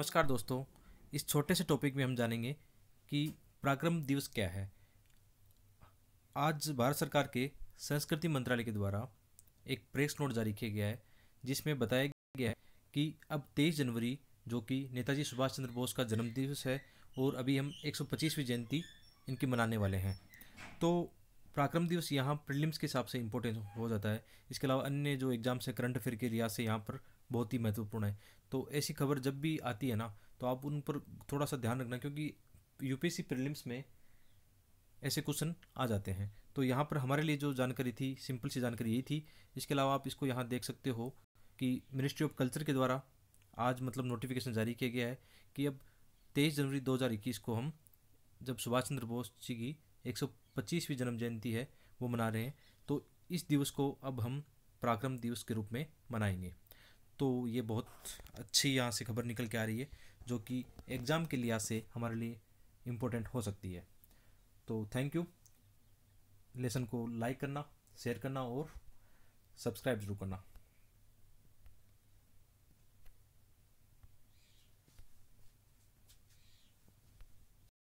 नमस्कार दोस्तों इस छोटे से टॉपिक में हम जानेंगे कि पराक्रम दिवस क्या है आज भारत सरकार के संस्कृति मंत्रालय के द्वारा एक प्रेस नोट जारी किया गया है जिसमें बताया गया है कि अब 23 जनवरी जो कि नेताजी सुभाष चंद्र बोस का जन्म दिवस है और अभी हम 125वीं जयंती इनकी मनाने वाले हैं तो पराक्रम दिवस यहाँ प्रिलिम्स के हिसाब से इम्पोर्टेंट हो जाता है इसके अलावा अन्य जो एग्ज़ाम से करंट अफेयर के लिहाज से यहाँ पर बहुत ही महत्वपूर्ण है तो ऐसी खबर जब भी आती है ना तो आप उन पर थोड़ा सा ध्यान रखना क्योंकि यूपीएससी प्रीलिम्स में ऐसे क्वेश्चन आ जाते हैं तो यहाँ पर हमारे लिए जो जानकारी थी सिंपल सी जानकारी यही थी इसके अलावा आप इसको यहाँ देख सकते हो कि मिनिस्ट्री ऑफ कल्चर के द्वारा आज मतलब नोटिफिकेशन जारी किया गया है कि अब तेईस जनवरी 2021 को हम जब सुभाष चंद्र बोस जी की एक सौ पच्चीसवीं जन्म जयंती है वो मना रहे हैं तो इस दिवस को अब हम पराक्रम दिवस के रूप में मनाएंगे तो ये बहुत अच्छी यहाँ से खबर निकल के आ रही है जो कि एग्ज़ाम के लिहाज से हमारे लिए इम्पोर्टेंट हो सकती है तो थैंक यू लेसन को लाइक करना शेयर करना और सब्सक्राइब ज़रूर करना